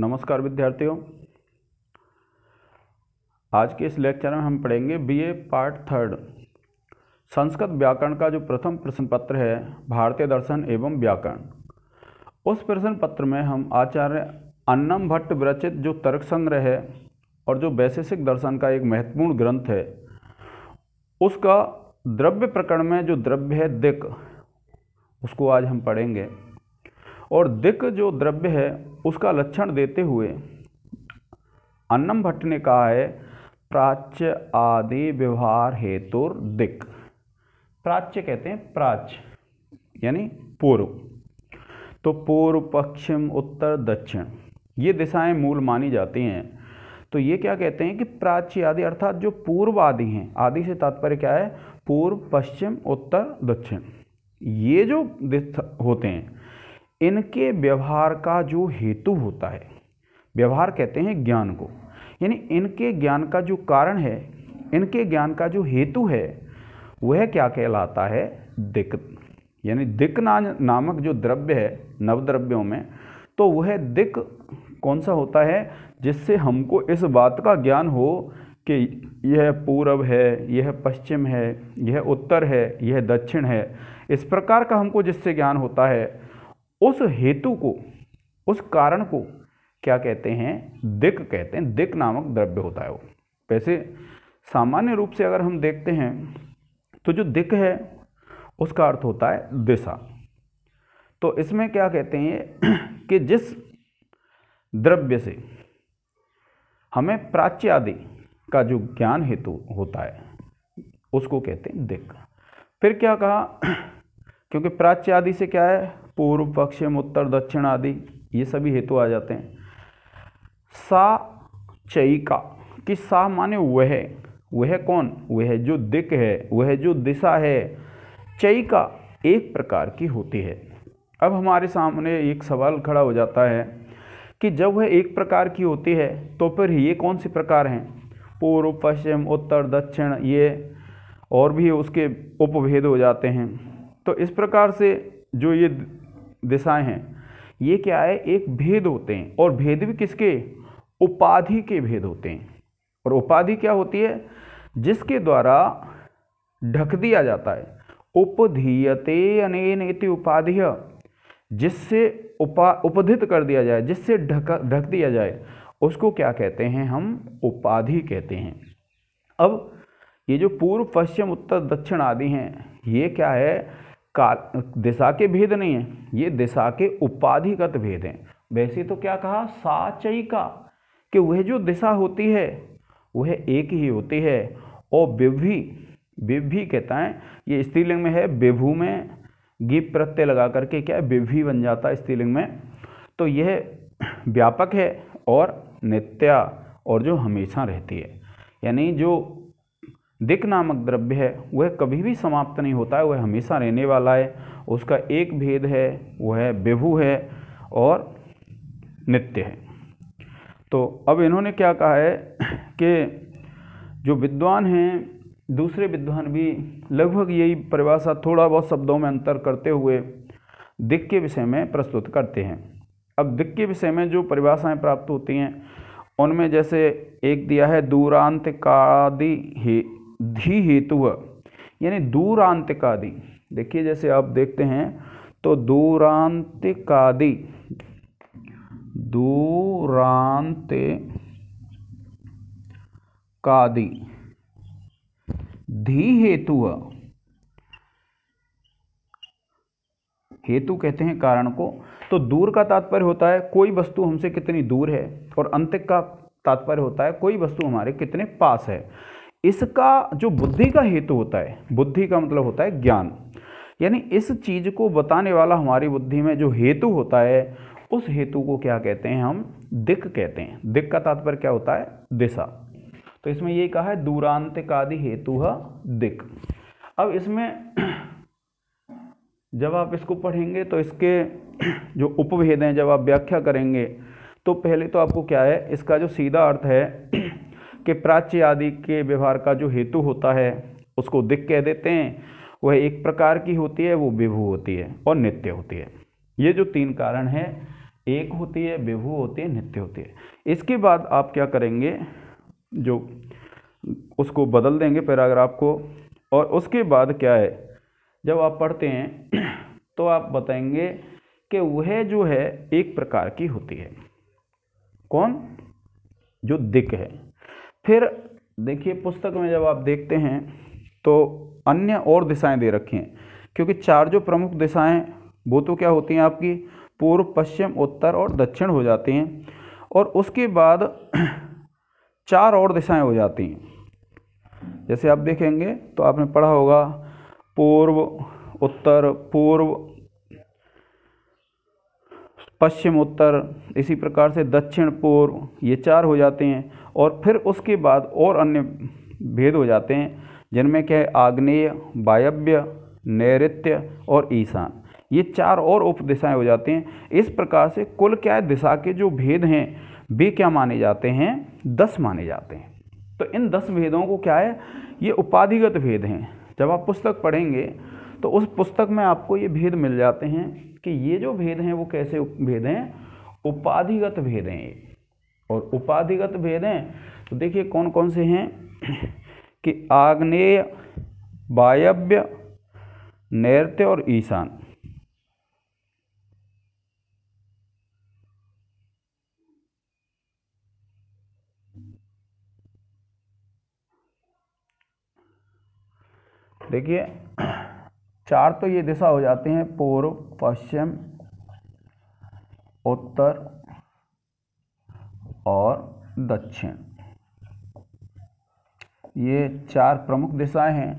नमस्कार विद्यार्थियों आज के इस लेक्चर में हम पढ़ेंगे बीए पार्ट थर्ड संस्कृत व्याकरण का जो प्रथम प्रश्न पत्र है भारतीय दर्शन एवं व्याकरण उस प्रश्न पत्र में हम आचार्य अन्नम भट्ट विरचित जो तर्क संग्रह है और जो वैशेषिक दर्शन का एक महत्वपूर्ण ग्रंथ है उसका द्रव्य प्रकरण में जो द्रव्य है दिक उसको आज हम पढ़ेंगे और दिक जो द्रव्य है उसका लक्षण देते हुए अन्नम भट्ट ने कहा है प्राच्य आदि व्यवहार हेतुर दिक प्राच्य कहते हैं प्राच्य यानी पूर्व तो पूर्व पश्चिम उत्तर दक्षिण ये दिशाएं मूल मानी जाती हैं तो ये क्या कहते हैं कि प्राच्य आदि अर्थात जो पूर्व आदि हैं आदि से तात्पर्य क्या है पूर्व पश्चिम उत्तर दक्षिण ये जो होते हैं इनके व्यवहार का जो हेतु होता है व्यवहार कहते हैं ज्ञान को यानी इनके ज्ञान का जो कारण है इनके ज्ञान का जो हेतु है वह क्या कहलाता है दिक यानी दिक ना नामक जो द्रव्य है नवद्रव्यों में तो वह दिक कौन सा होता है जिससे हमको इस बात का ज्ञान हो कि यह पूर्व है यह पश्चिम है यह उत्तर है यह दक्षिण है इस प्रकार का हमको जिससे ज्ञान होता है उस हेतु को उस कारण को क्या कहते हैं दिक कहते हैं दिक नामक द्रव्य होता है वो वैसे सामान्य रूप से अगर हम देखते हैं तो जो दिक है उसका अर्थ होता है दिशा तो इसमें क्या कहते हैं कि जिस द्रव्य से हमें प्राच्य आदि का जो ज्ञान हेतु होता है उसको कहते हैं दिक फिर क्या कहा क्योंकि प्राच्य आदि से क्या है पूर्व पश्चिम उत्तर दक्षिण आदि ये सभी हेतु आ जाते हैं सा चयिका कि सा माने वह वह कौन वह जो दिक है वह जो दिशा है चयिका एक प्रकार की होती है अब हमारे सामने एक सवाल खड़ा हो जाता है कि जब वह एक प्रकार की होती है तो फिर ये कौन से प्रकार हैं पूर्व पश्चिम उत्तर दक्षिण ये और भी उसके उपभेद हो जाते हैं तो इस प्रकार से जो ये दिशाएं हैं ये क्या है एक भेद होते हैं और भेद भी किसके उपाधि के भेद होते हैं और उपाधि क्या होती है जिसके द्वारा ढक दिया जाता है उपधीयते अनेन इति उपाधि जिससे उपा उपधित कर दिया जाए जिससे ढक ढक दिया जाए उसको क्या कहते हैं हम उपाधि कहते हैं अब ये जो पूर्व पश्चिम उत्तर दक्षिण आदि हैं ये क्या है काल दिशा के भेद नहीं है ये दिशा के उपाधिगत भेद हैं वैसे तो क्या कहा का कि वह जो दिशा होती है वह एक ही होती है और विभि विभि कहता है ये स्त्रीलिंग में है विभू में गिप प्रत्यय लगा करके क्या विभि बन जाता है स्त्रीलिंग में तो यह व्यापक है और नित्या और जो हमेशा रहती है यानी जो दिक नामक द्रव्य है वह कभी भी समाप्त नहीं होता है वह हमेशा रहने वाला है उसका एक भेद है वह है है और नित्य है तो अब इन्होंने क्या कहा है कि जो विद्वान हैं दूसरे विद्वान भी लगभग यही परिभाषा थोड़ा बहुत शब्दों में अंतर करते हुए दिक के विषय में प्रस्तुत करते हैं अब दिक के विषय में जो परिभाषाएं प्राप्त होती हैं उनमें जैसे एक दिया है दूरांत कादि धी हेतु यानी दूरांतिकादि देखिए जैसे आप देखते हैं तो दूरांतिकादि दूरांत कादि धी हेतु हेतु कहते हैं कारण को तो दूर का तात्पर्य होता है कोई वस्तु हमसे कितनी दूर है और अंतिक का तात्पर्य होता है कोई वस्तु हमारे कितने पास है इसका जो बुद्धि का हेतु होता है बुद्धि का मतलब होता है ज्ञान यानी इस चीज़ को बताने वाला हमारी बुद्धि में जो हेतु होता है उस हेतु को क्या कहते हैं हम दिक कहते हैं दिक का तात्पर्य क्या होता है दिशा तो इसमें ये कहा है आदि हेतु है दिक अब इसमें जब आप इसको पढ़ेंगे तो इसके जो उपभेद हैं जब आप व्याख्या करेंगे तो पहले तो आपको क्या है इसका जो सीधा अर्थ है के प्राच्य आदि के व्यवहार का जो हेतु होता है उसको दिक कह देते हैं वह एक प्रकार की होती है वो विभू होती है और नित्य होती है ये जो तीन कारण हैं एक होती है विभू होती है नित्य होती है इसके बाद आप क्या करेंगे जो उसको बदल देंगे पैराग्राफ को और उसके बाद क्या है जब आप पढ़ते हैं तो आप बताएंगे कि वह जो है एक प्रकार की होती है कौन जो दिक है फिर देखिए पुस्तक में जब आप देखते हैं तो अन्य और दिशाएं दे रखी हैं क्योंकि चार जो प्रमुख दिशाएं वो तो क्या होती हैं आपकी पूर्व पश्चिम उत्तर और दक्षिण हो जाती हैं और उसके बाद चार और दिशाएं हो जाती हैं जैसे आप देखेंगे तो आपने पढ़ा होगा पूर्व उत्तर पूर्व पश्चिम उत्तर इसी प्रकार से दक्षिण पूर्व ये चार हो जाते हैं और फिर उसके बाद और अन्य भेद हो जाते हैं जिनमें क्या है आग्नेय वायव्य नैत्य और ईशान ये चार और दिशाएँ हो जाती हैं इस प्रकार से कुल क्या है दिशा के जो भेद हैं वे क्या माने जाते हैं दस माने जाते हैं तो इन दस भेदों को क्या है ये उपाधिगत भेद हैं जब आप पुस्तक पढ़ेंगे तो उस पुस्तक में आपको ये भेद मिल जाते हैं कि ये जो भेद हैं वो कैसे भेद हैं उपाधिगत भेद हैं और उपाधिगत भेद हैं तो देखिए कौन कौन से हैं कि आग्नेय वायव्य नैत्य और ईशान देखिए चार तो ये दिशा हो जाते हैं पूर्व पश्चिम उत्तर और दक्षिण ये चार प्रमुख दिशाएं हैं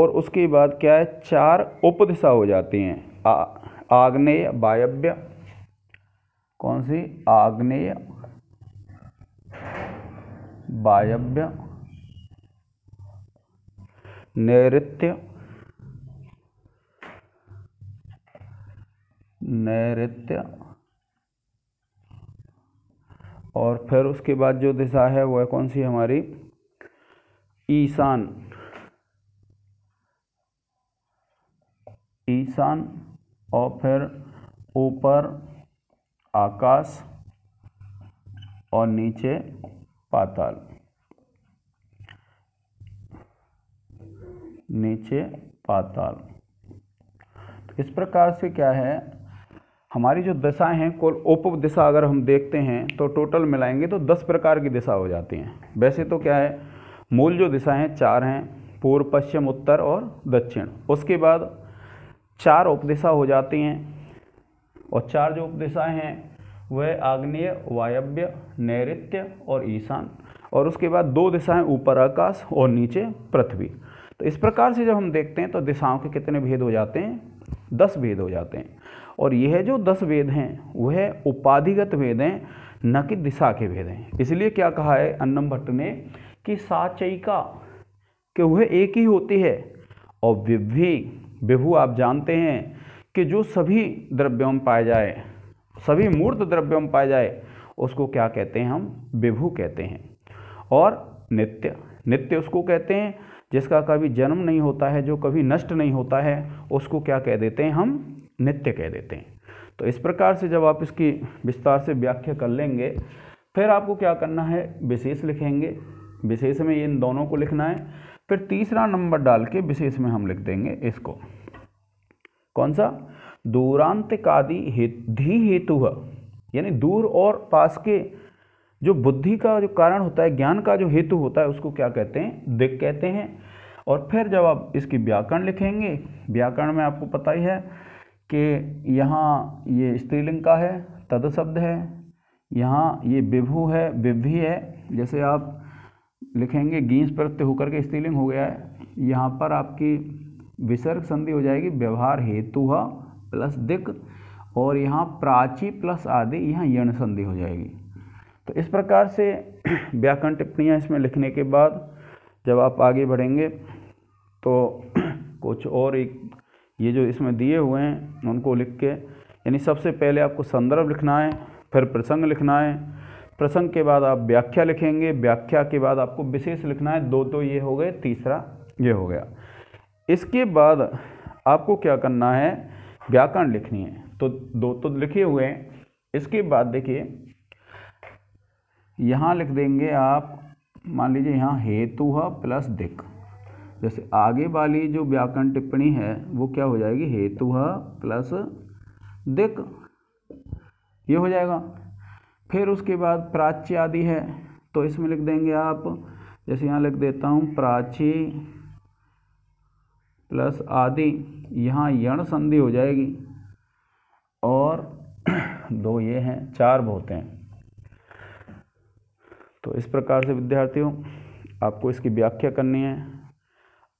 और उसके बाद क्या है चार उप दिशा हो जाती हैं आग्नेय वायव्य कौन सी आग्नेय वायव्य नैत्य नैत्य और फिर उसके बाद जो दिशा है वह कौन सी हमारी ईशान ईशान और फिर ऊपर आकाश और नीचे पाताल नीचे पाताल तो इस प्रकार से क्या है हमारी जो दशाएं हैं कुल उप दिशा अगर हम देखते हैं तो टोटल मिलाएंगे तो दस प्रकार की दिशा हो जाती हैं वैसे तो क्या है मूल जो दिशाएं हैं चार हैं पूर्व पश्चिम उत्तर और दक्षिण उसके बाद चार उपदिशा हो जाती हैं और चार जो उपदिशाएं हैं वह आग्नेय वायव्य नैत्य और ईशान और उसके बाद दो दिशाएं ऊपर आकाश और नीचे पृथ्वी तो इस प्रकार से जब हम देखते हैं तो दिशाओं के कितने भेद हो जाते हैं दस भेद हो जाते हैं और यह जो दस वेद हैं वह उपाधिगत वेद हैं न कि दिशा के वेद हैं इसलिए क्या कहा है अन्नम भट्ट ने कि साचयिका कि वह एक ही होती है और विभि विभु आप जानते हैं कि जो सभी द्रव्यों में पाए जाए सभी मूर्त द्रव्यों में पाए जाए उसको क्या कहते हैं हम विभु कहते हैं और नित्य नित्य उसको कहते हैं जिसका कभी जन्म नहीं होता है जो कभी नष्ट नहीं होता है उसको क्या कह देते हैं हम नित्य कह देते हैं तो इस प्रकार से जब आप इसकी विस्तार से व्याख्या कर लेंगे फिर आपको क्या करना है विशेष लिखेंगे विशेष में इन दोनों को लिखना है फिर तीसरा नंबर डाल के विशेष में हम लिख देंगे इसको कौन सा दूरांतिकादि हिधि हेतु यानी दूर और पास के जो बुद्धि का जो कारण होता है ज्ञान का जो हेतु होता है उसको क्या कहते हैं दिक कहते हैं और फिर जब आप इसकी व्याकरण लिखेंगे व्याकरण में आपको पता ही है कि यहाँ ये स्त्रीलिंग का है तद शब्द है यहाँ ये विभु है विभि है जैसे आप लिखेंगे गीस प्रत्यय होकर के स्त्रीलिंग हो गया है यहाँ पर आपकी विसर्ग संधि हो जाएगी व्यवहार हेतु प्लस दिक और यहाँ प्राची प्लस आदि यहाँ यण संधि हो जाएगी तो इस प्रकार से व्याकरण टिप्पणियाँ इसमें लिखने के बाद जब आप आगे बढ़ेंगे तो कुछ और एक ये जो इसमें दिए हुए हैं उनको लिख के यानी सबसे पहले आपको संदर्भ लिखना है फिर प्रसंग लिखना है प्रसंग के बाद आप व्याख्या लिखेंगे व्याख्या के बाद आपको विशेष लिखना है दो तो ये हो गए तीसरा ये हो गया इसके बाद आपको क्या करना है व्याकरण लिखनी है तो दो तो लिखे हुए हैं इसके बाद देखिए यहाँ लिख देंगे आप मान लीजिए यहाँ हेतु है प्लस दिख जैसे आगे वाली जो व्याकरण टिप्पणी है वो क्या हो जाएगी हेतु प्लस दिक ये हो जाएगा फिर उसके बाद प्राच्य आदि है तो इसमें लिख देंगे आप जैसे यहाँ लिख देता हूँ प्राची प्लस आदि यहाँ यण संधि हो जाएगी और दो ये हैं चार बहुत हैं तो इस प्रकार से विद्यार्थियों आपको इसकी व्याख्या करनी है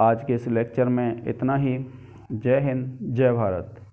आज के इस लेक्चर में इतना ही जय हिंद जय भारत